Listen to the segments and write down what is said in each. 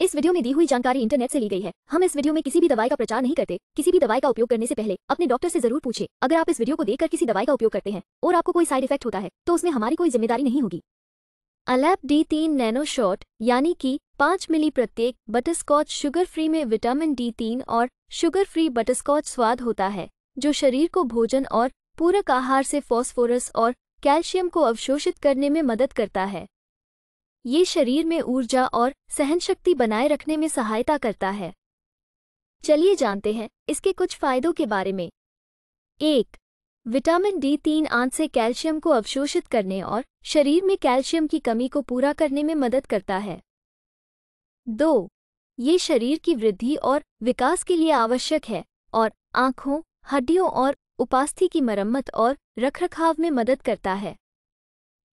इस वीडियो में दी हुई जानकारी इंटरनेट से ली गई है हम इस वीडियो में किसी भी दवाई का प्रचार नहीं करते किसी भी दवाई का उपयोग करने से पहले अपने डॉक्टर से जरूर पूछे अगर आप इस वीडियो को देखकर किसी दवाई का उपयोग करते हैं और आपको कोई साइड इफेक्ट होता है तो उसमें हमारी कोई जिम्मेदारी नहीं होगी अलैप डी तीन नैनो शॉट यानी कि पांच मिली प्रत्येक बटरस्कॉच शुगर फ्री में विटामिन डी तीन और शुगर फ्री बटरस्कॉच स्वाद होता है जो शरीर को भोजन और पूरक आहार से फॉस्फोरस और कैल्शियम को अवशोषित करने में मदद करता है ये शरीर में ऊर्जा और सहनशक्ति बनाए रखने में सहायता करता है चलिए जानते हैं इसके कुछ फायदों के बारे में एक विटामिन डी तीन आंत से कैल्शियम को अवशोषित करने और शरीर में कैल्शियम की कमी को पूरा करने में मदद करता है दो ये शरीर की वृद्धि और विकास के लिए आवश्यक है और आँखों हड्डियों और उपास्थि की मरम्मत और रखरखाव में मदद करता है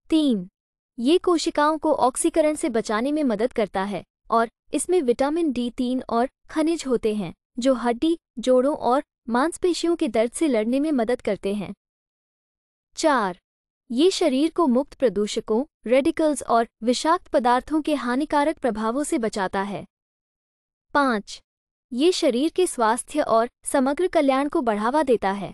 तीन ये कोशिकाओं को ऑक्सीकरण से बचाने में मदद करता है और इसमें विटामिन डी तीन और खनिज होते हैं जो हड्डी जोड़ों और मांसपेशियों के दर्द से लड़ने में मदद करते हैं चार ये शरीर को मुक्त प्रदूषकों रेडिकल्स और विषाक्त पदार्थों के हानिकारक प्रभावों से बचाता है पाँच ये शरीर के स्वास्थ्य और समग्र कल्याण को बढ़ावा देता है